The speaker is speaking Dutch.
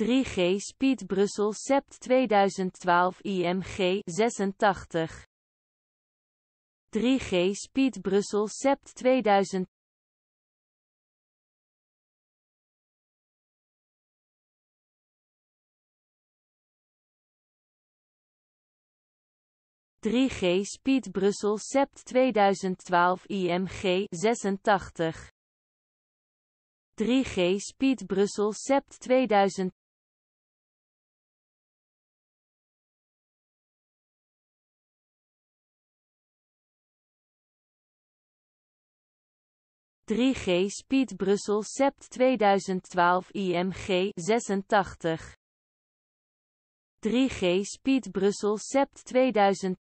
3G Speed Brussel Sept 2012 IMG 86. 3G Speed Brussel Sept 2000 3G Speed Brussel Sept 2012 IMG 86. 3G Speed Brussel Sept 2000 3G Speed Brussel Sept 2012 IMG 86. 3G Speed Brussel Sept 2000